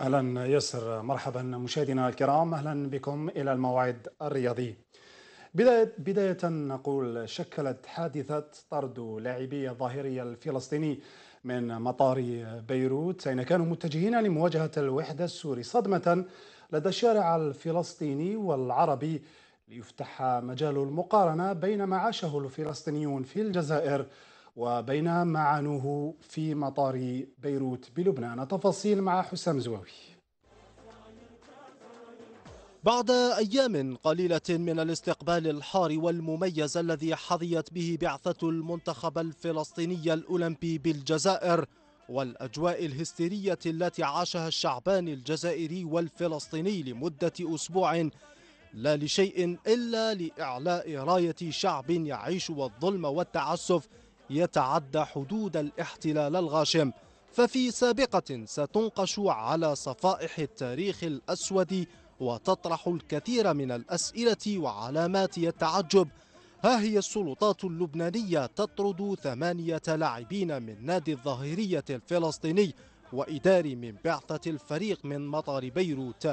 اهلا ياسر مرحبا مشاهدينا الكرام اهلا بكم الى الموعد الرياضي بداية, بداية نقول شكلت حادثة طرد لاعبي الظاهري الفلسطيني من مطار بيروت حين كانوا متجهين لمواجهة الوحدة السوري صدمة لدى الشارع الفلسطيني والعربي ليفتح مجال المقارنة بين ما عاشه الفلسطينيون في الجزائر وبين معانوه في مطار بيروت بلبنان تفاصيل مع حسام زواوي بعد أيام قليلة من الاستقبال الحار والمميز الذي حظيت به بعثة المنتخب الفلسطيني الأولمبي بالجزائر والأجواء الهستيرية التي عاشها الشعبان الجزائري والفلسطيني لمدة أسبوع لا لشيء إلا لإعلاء راية شعب يعيش الظلم والتعسف يتعدى حدود الاحتلال الغاشم ففي سابقة ستنقش على صفائح التاريخ الأسود وتطرح الكثير من الأسئلة وعلامات التعجب ها هي السلطات اللبنانية تطرد ثمانية لاعبين من نادي الظاهرية الفلسطيني وإداري من بعثة الفريق من مطار بيروت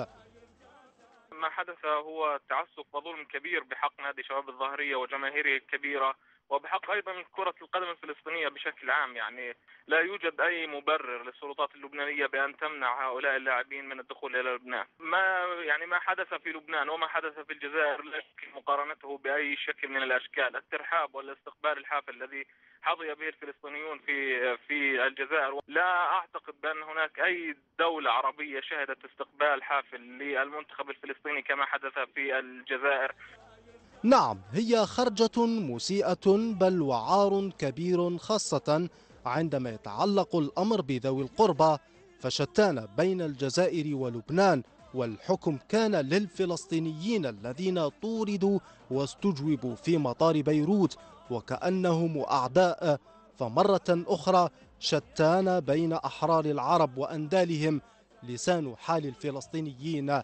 ما حدث هو تعسف وظلم كبير بحق نادي شباب الظاهرية وجماهيره الكبيرة وبحق ايضا كره القدم الفلسطينيه بشكل عام يعني لا يوجد اي مبرر للسلطات اللبنانيه بان تمنع هؤلاء اللاعبين من الدخول الى لبنان ما يعني ما حدث في لبنان وما حدث في الجزائر لا يمكن مقارنته باي شكل من الاشكال الترحاب والاستقبال الحافل الذي حظي به الفلسطينيون في في الجزائر لا اعتقد بان هناك اي دوله عربيه شهدت استقبال حافل للمنتخب الفلسطيني كما حدث في الجزائر نعم هي خرجة مسيئة بل وعار كبير خاصة عندما يتعلق الأمر بذوي القربة فشتان بين الجزائر ولبنان والحكم كان للفلسطينيين الذين طوردوا واستجوبوا في مطار بيروت وكأنهم أعداء فمرة أخرى شتان بين أحرار العرب وأندالهم لسان حال الفلسطينيين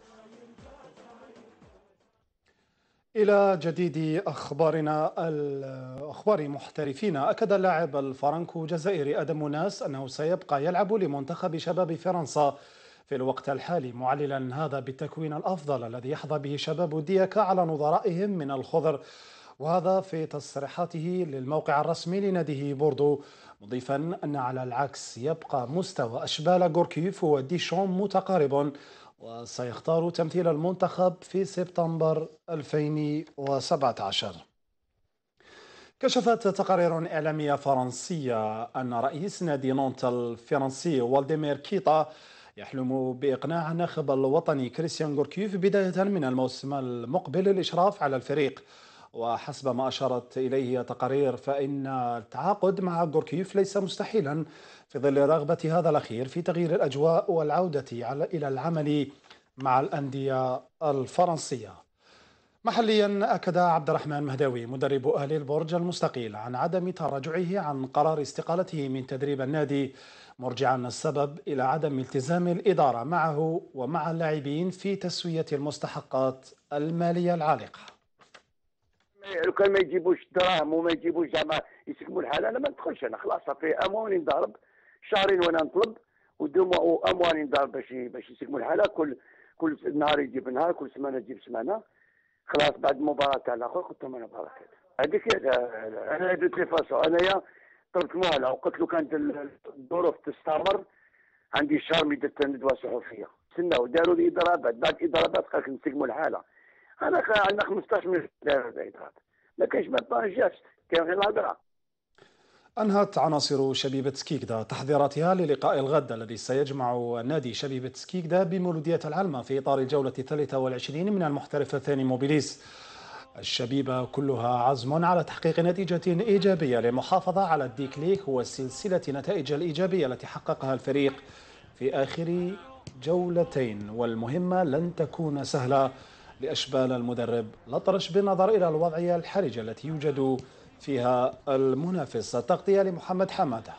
إلى جديد أخبارنا أخبار محترفين أكد اللاعب الفرنكو جزائري أدم ناس أنه سيبقى يلعب لمنتخب شباب فرنسا في الوقت الحالي معللا هذا بالتكوين الأفضل الذي يحظى به شباب دياكا على نظرائهم من الخضر وهذا في تصريحاته للموقع الرسمي لناديه بوردو مضيفا أن على العكس يبقى مستوى أشبال غوركيف وديشون متقارب وسيختار تمثيل المنتخب في سبتمبر 2017 كشفت تقارير إعلامية فرنسية أن رئيس نادي نونت الفرنسي والديمير كيتا يحلم بإقناع الناخب الوطني كريستيان غوركيف بداية من الموسم المقبل للإشراف على الفريق وحسب ما أشارت إليه تقارير فإن التعاقد مع غوركيف ليس مستحيلا في ظل رغبة هذا الأخير في تغيير الأجواء والعودة إلى العمل مع الأندية الفرنسية محليا أكد عبد الرحمن مهداوي مدرب أهل البرج المستقيل عن عدم تراجعه عن قرار استقالته من تدريب النادي مرجعا السبب إلى عدم التزام الإدارة معه ومع اللاعبين في تسوية المستحقات المالية العالقة يعني لو كان ما يجيبوش الدراهم وما يجيبوش زعما يسكموا الحاله انا ما ندخلش انا خلاص صافي اموالي نضرب شهرين وانا نطلب واموالي نضرب باش باش يسكموا الحاله كل كل نهار يجيب نهار كل سمانه يجيب سمانه خلاص بعد مباراه تاع الاخر قلت لهم انا بارك هذيك انا دو تريفاسو انايا طلبت مهله وقلت له كانت الظروف تستمر عندي شهر مده ندوه صحفيه تسناو داروا لي اضرابات بعد اضرابات قالك نسقموا الحاله انا عندنا 15 مليون زائدات ما كانش ما طنجاش كان غير الهضره أنهت عناصر شبيبة سكيكدا تحضيراتها للقاء الغد الذي سيجمع نادي شبيبة سكيكدا بمولودية العلمة في إطار الجولة الثالثة والعشرين من المحترف الثاني موبيليس الشبيبة كلها عزم على تحقيق نتيجة إيجابية للمحافظة على الديكليك وسلسلة نتائج الإيجابية التي حققها الفريق في آخر جولتين والمهمة لن تكون سهلة لأشبال المدرب لطرش بالنظر إلى الوضعية الحرجة التي يوجد فيها المنافس التغطية لمحمد حمادة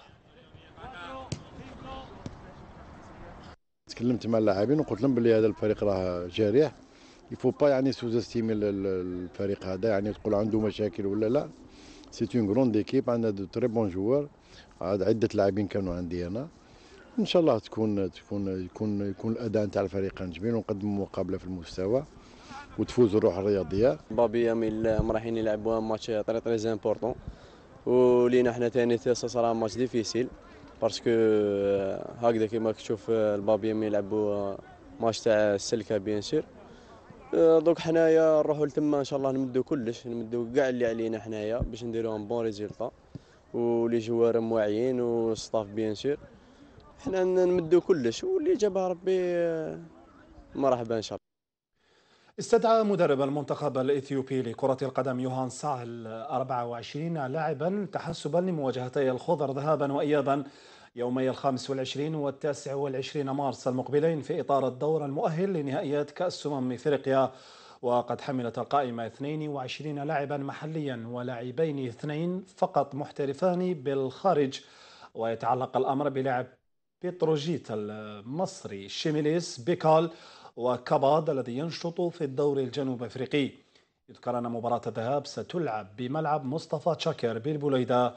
تكلمت مع اللاعبين وقلت لهم بلي هذا الفريق راه جريح يفو با يعني سوزاستيمي الفريق هذا يعني تقول عنده مشاكل ولا لا سي اون غروند ايكيب عندنا دو تري بون جوار عده لاعبين كانوا عندي انا ان شاء الله تكون تكون يكون يكون الاداء نتاع الفريق جميل ونقدموا مقابله في المستوى وتفوز الروح الرياضيه بابي يامي رايحين يلعبوا ماتش طري طري زامبورطون ولينا حنا ثاني صرا ماتش ديفيسيل باسكو هكذا كيما كتشوف البابي يامي يلعبوا ماتش تاع السلكه بيان سور دوك حنايا نروحوا لتما ان شاء الله نمدو كلش نمدو كاع اللي علينا حنايا باش نديروا ان بون ريزلطا ولي جوار مواعيين وستاف بيان سور حنا نمدو كلش واللي جابها ربي مرحبا ان شاء الله استدعى مدرب المنتخب الاثيوبي لكرة القدم يوهان ساهل 24 لاعبا تحسبا لمواجهتي الخضر ذهابا وايابا يومي الخامس والعشرين والتاسع والعشرين مارس المقبلين في اطار الدور المؤهل لنهائيات كاس امم افريقيا وقد حملت القائمة 22 لاعبا محليا ولاعبين اثنين فقط محترفان بالخارج ويتعلق الأمر بلاعب بتروجيت المصري شيميليس بيكال وكباد الذي ينشط في الدوري الجنوب أفريقي يذكر أن مباراة الذهاب ستلعب بملعب مصطفى تشاكر بالبليده